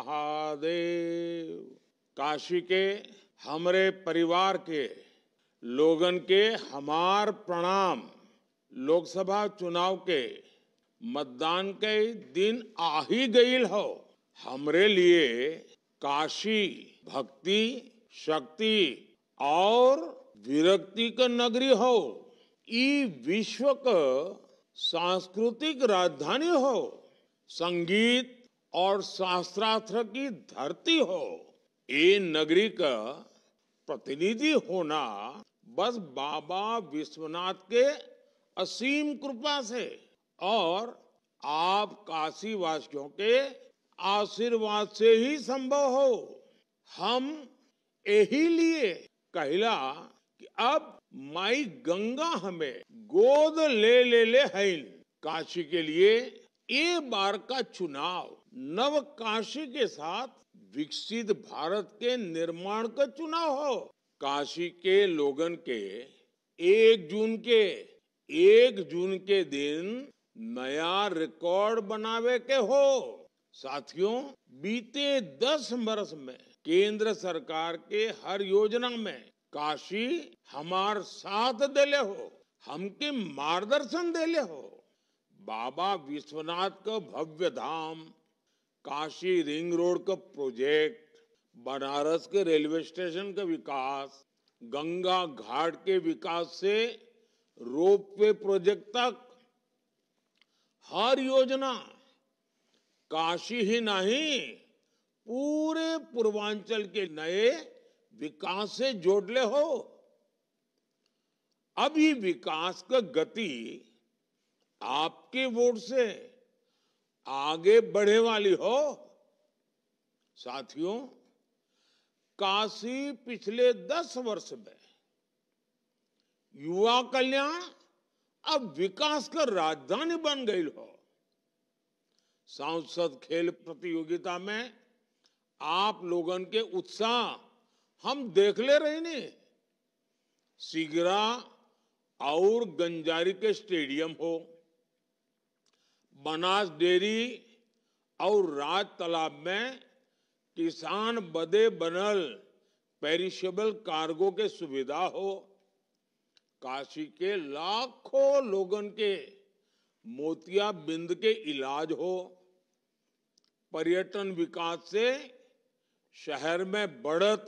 महादेव काशी के हमरे परिवार के लोगन के हमार प्रणाम लोकसभा चुनाव के मतदान के दिन आ ही गई हो हमरे लिए काशी भक्ति शक्ति और विरक्ति का नगरी हो ई विश्व का सांस्कृतिक राजधानी हो संगीत और शास्त्रार्थ की धरती हो ये नगरी का प्रतिनिधि होना बस बाबा विश्वनाथ के असीम कृपा से और आप काशी वासियों के आशीर्वाद से ही संभव हो हम यही लिए कहला कि अब माई गंगा हमें गोद ले ले ले है काशी के लिए ये बार का चुनाव नव काशी के साथ विकसित भारत के निर्माण का चुनाव हो काशी के लोगन के एक जून के एक जून के दिन नया रिकॉर्ड बनावे के हो साथियों बीते दस वर्ष में केंद्र सरकार के हर योजना में काशी हमार साथ देले हो हमके मार्गदर्शन देले हो बाबा विश्वनाथ का भव्य धाम काशी रिंग रोड का प्रोजेक्ट बनारस के रेलवे स्टेशन का विकास गंगा घाट के विकास से रोप वे प्रोजेक्ट तक हर योजना काशी ही नहीं पूरे पूर्वांचल के नए विकास से जोड़ ले हो अभी विकास का गति आपके वोट से आगे बढ़े वाली हो साथियों काशी पिछले दस वर्ष में युवा कल्याण अब विकास का राजधानी बन गई हो सांसद खेल प्रतियोगिता में आप लोगों के उत्साह हम देख ले रहे ने सिगरा और गंजारी के स्टेडियम हो बनास डेयरी और राज तालाब में किसान बदे बनल पेरिशेबल कार्गो के सुविधा हो काशी के लाखों लोगन के मोतिया बिंद के इलाज हो पर्यटन विकास से शहर में बढ़त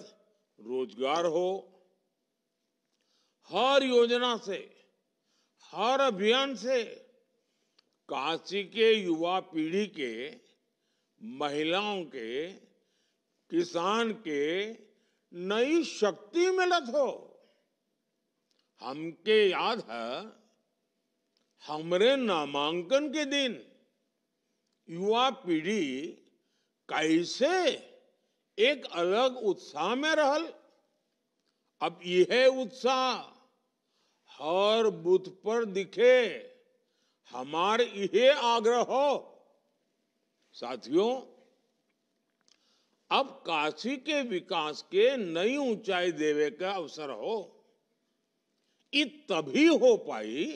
रोजगार हो हर योजना से हर अभियान से काशी के युवा पीढ़ी के महिलाओं के किसान के नई शक्ति मिलत हो हमके याद है हमरे नामांकन के दिन युवा पीढ़ी कैसे एक अलग उत्साह में रहल अब यह उत्साह हर बूथ पर दिखे हमारे ये आग्रह हो साथियों अब काशी के विकास के नई ऊंचाई देवे का अवसर हो ये तभी हो पाई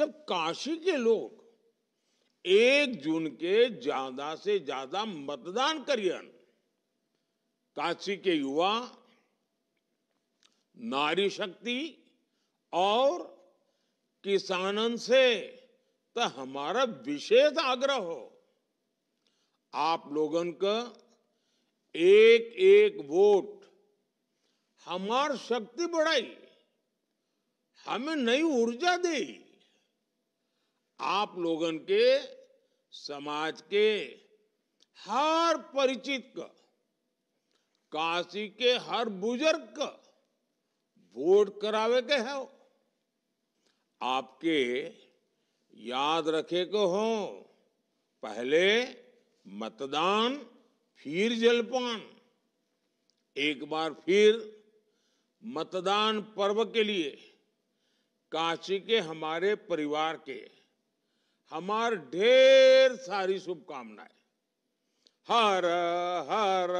जब काशी के लोग एक जून के ज्यादा से ज्यादा मतदान करियन काशी के युवा नारी शक्ति और किसानन से तो हमारा विशेष आग्रह हो आप लोगों का एक एक वोट हमार शक्ति बढ़ाई हमें नई ऊर्जा दी आप लोगों के समाज के हर परिचित का काशी के हर बुजुर्ग का वोट करावे के है आपके याद रखे को हो पहले मतदान फिर जलपान एक बार फिर मतदान पर्व के लिए काशी के हमारे परिवार के हमार ढेर सारी शुभकामनाएं हर हर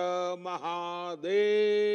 महादेव